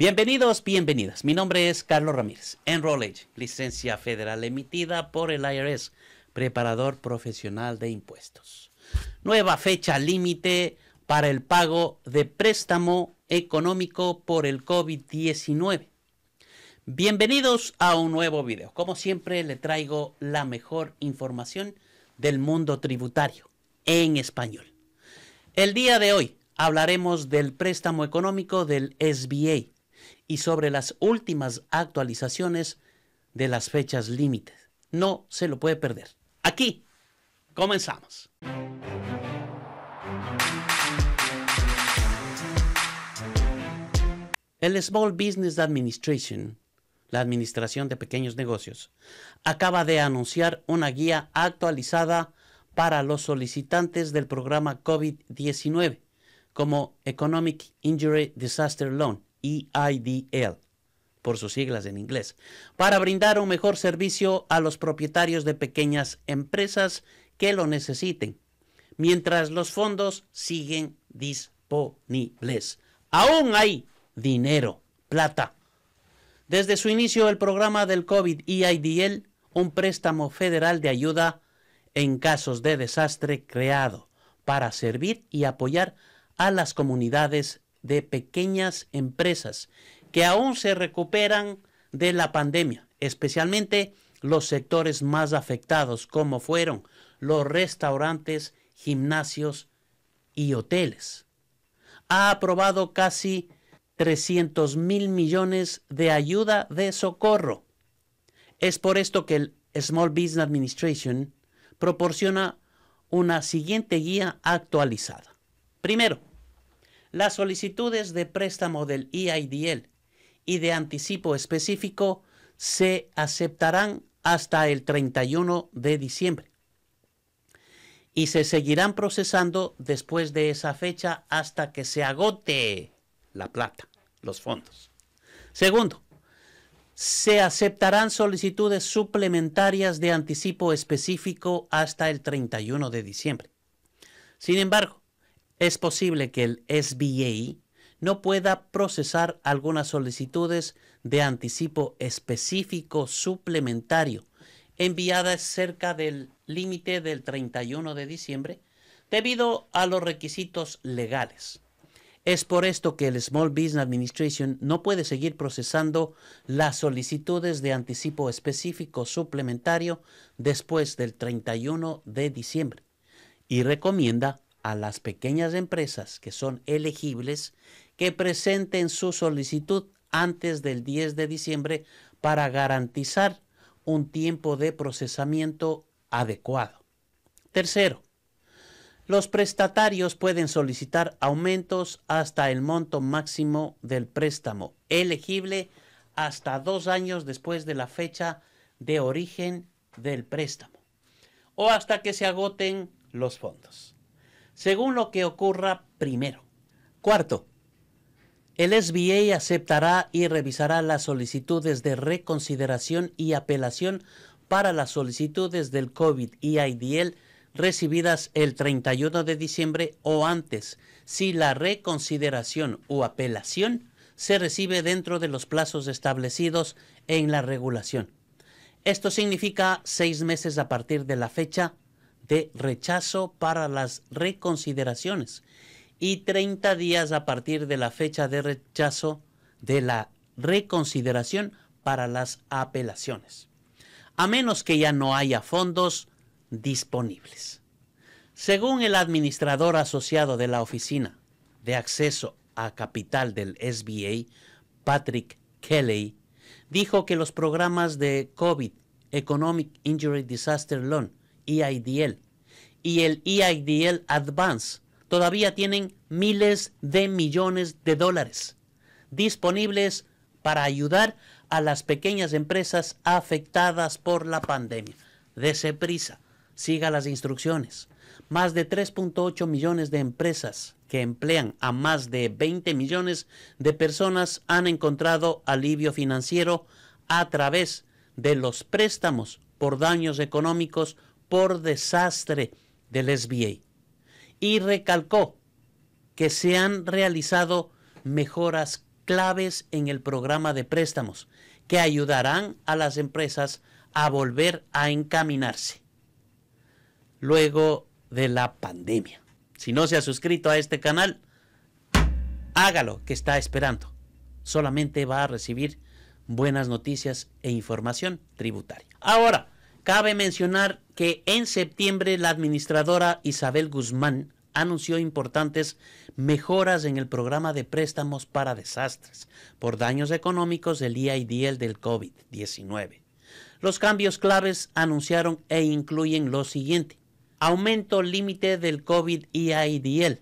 Bienvenidos, bienvenidas. Mi nombre es Carlos Ramírez, Enrollage, licencia federal emitida por el IRS, preparador profesional de impuestos. Nueva fecha límite para el pago de préstamo económico por el COVID-19. Bienvenidos a un nuevo video. Como siempre, le traigo la mejor información del mundo tributario en español. El día de hoy hablaremos del préstamo económico del SBA y sobre las últimas actualizaciones de las fechas límites. No se lo puede perder. Aquí comenzamos. El Small Business Administration, la Administración de Pequeños Negocios, acaba de anunciar una guía actualizada para los solicitantes del programa COVID-19 como Economic Injury Disaster Loan, EIDL, por sus siglas en inglés, para brindar un mejor servicio a los propietarios de pequeñas empresas que lo necesiten, mientras los fondos siguen disponibles. Aún hay dinero, plata. Desde su inicio, el programa del COVID EIDL, un préstamo federal de ayuda en casos de desastre creado para servir y apoyar a las comunidades de pequeñas empresas que aún se recuperan de la pandemia, especialmente los sectores más afectados, como fueron los restaurantes, gimnasios y hoteles. Ha aprobado casi 300 mil millones de ayuda de socorro. Es por esto que el Small Business Administration proporciona una siguiente guía actualizada. Primero, las solicitudes de préstamo del EIDL y de anticipo específico se aceptarán hasta el 31 de diciembre y se seguirán procesando después de esa fecha hasta que se agote la plata, los fondos. Segundo, se aceptarán solicitudes suplementarias de anticipo específico hasta el 31 de diciembre. Sin embargo, es posible que el SBA no pueda procesar algunas solicitudes de anticipo específico suplementario enviadas cerca del límite del 31 de diciembre debido a los requisitos legales. Es por esto que el Small Business Administration no puede seguir procesando las solicitudes de anticipo específico suplementario después del 31 de diciembre y recomienda a las pequeñas empresas que son elegibles que presenten su solicitud antes del 10 de diciembre para garantizar un tiempo de procesamiento adecuado. Tercero, los prestatarios pueden solicitar aumentos hasta el monto máximo del préstamo, elegible hasta dos años después de la fecha de origen del préstamo o hasta que se agoten los fondos según lo que ocurra primero. Cuarto, el SBA aceptará y revisará las solicitudes de reconsideración y apelación para las solicitudes del COVID y IDL recibidas el 31 de diciembre o antes, si la reconsideración o apelación se recibe dentro de los plazos establecidos en la regulación. Esto significa seis meses a partir de la fecha de rechazo para las reconsideraciones y 30 días a partir de la fecha de rechazo de la reconsideración para las apelaciones, a menos que ya no haya fondos disponibles. Según el administrador asociado de la Oficina de Acceso a Capital del SBA, Patrick Kelly, dijo que los programas de COVID, Economic Injury Disaster Loan EIDL y el EIDL Advance todavía tienen miles de millones de dólares disponibles para ayudar a las pequeñas empresas afectadas por la pandemia. Dese prisa, siga las instrucciones. Más de 3.8 millones de empresas que emplean a más de 20 millones de personas han encontrado alivio financiero a través de los préstamos por daños económicos por desastre del SBA y recalcó que se han realizado mejoras claves en el programa de préstamos que ayudarán a las empresas a volver a encaminarse luego de la pandemia. Si no se ha suscrito a este canal, hágalo que está esperando. Solamente va a recibir buenas noticias e información tributaria. Ahora, cabe mencionar que en septiembre la administradora Isabel Guzmán anunció importantes mejoras en el programa de préstamos para desastres por daños económicos del EIDL del COVID-19. Los cambios claves anunciaron e incluyen lo siguiente. Aumento límite del COVID eidl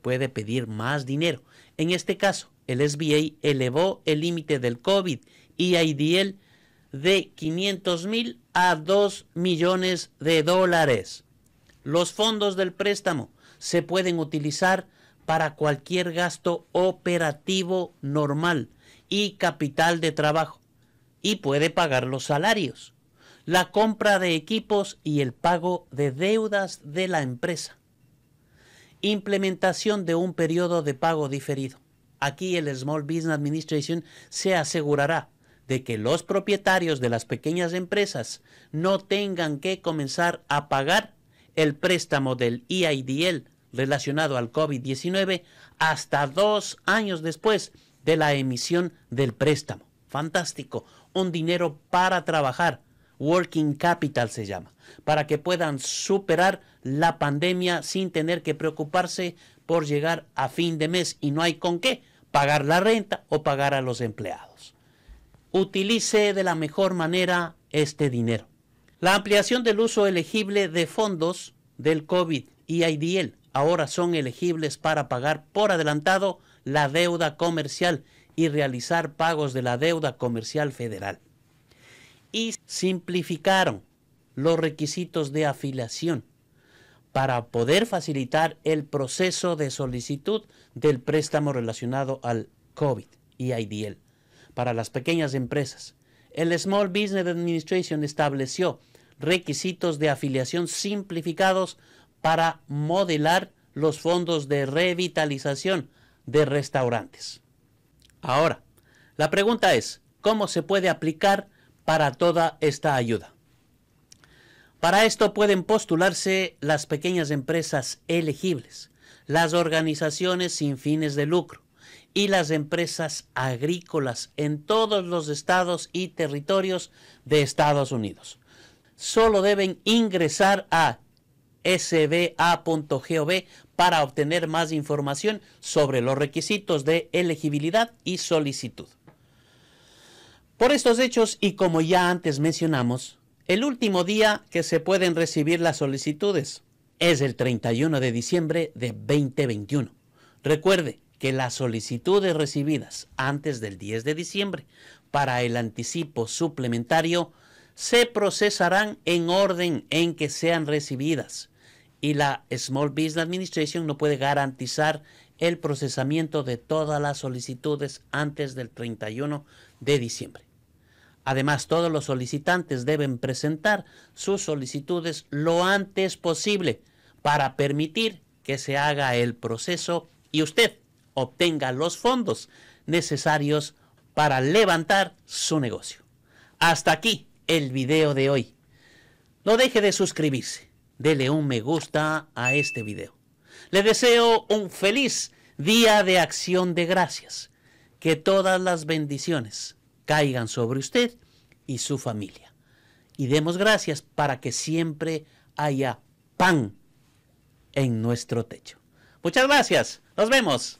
Puede pedir más dinero. En este caso, el SBA elevó el límite del COVID eidl de 500 mil a 2 millones de dólares. Los fondos del préstamo se pueden utilizar para cualquier gasto operativo normal y capital de trabajo y puede pagar los salarios, la compra de equipos y el pago de deudas de la empresa. Implementación de un periodo de pago diferido. Aquí el Small Business Administration se asegurará de que los propietarios de las pequeñas empresas no tengan que comenzar a pagar el préstamo del EIDL relacionado al COVID-19 hasta dos años después de la emisión del préstamo. Fantástico, un dinero para trabajar, working capital se llama, para que puedan superar la pandemia sin tener que preocuparse por llegar a fin de mes y no hay con qué pagar la renta o pagar a los empleados utilice de la mejor manera este dinero. La ampliación del uso elegible de fondos del COVID y IDL ahora son elegibles para pagar por adelantado la deuda comercial y realizar pagos de la deuda comercial federal. Y simplificaron los requisitos de afiliación para poder facilitar el proceso de solicitud del préstamo relacionado al COVID y IDL para las pequeñas empresas. El Small Business Administration estableció requisitos de afiliación simplificados para modelar los fondos de revitalización de restaurantes. Ahora, la pregunta es, ¿cómo se puede aplicar para toda esta ayuda? Para esto pueden postularse las pequeñas empresas elegibles, las organizaciones sin fines de lucro, y las empresas agrícolas en todos los estados y territorios de Estados Unidos. Solo deben ingresar a sba.gov para obtener más información sobre los requisitos de elegibilidad y solicitud. Por estos hechos y como ya antes mencionamos, el último día que se pueden recibir las solicitudes es el 31 de diciembre de 2021. Recuerde, que las solicitudes recibidas antes del 10 de diciembre para el anticipo suplementario se procesarán en orden en que sean recibidas y la Small Business Administration no puede garantizar el procesamiento de todas las solicitudes antes del 31 de diciembre. Además, todos los solicitantes deben presentar sus solicitudes lo antes posible para permitir que se haga el proceso y usted obtenga los fondos necesarios para levantar su negocio. Hasta aquí el video de hoy. No deje de suscribirse. Dele un me gusta a este video. Le deseo un feliz día de acción de gracias. Que todas las bendiciones caigan sobre usted y su familia. Y demos gracias para que siempre haya pan en nuestro techo. Muchas gracias. Nos vemos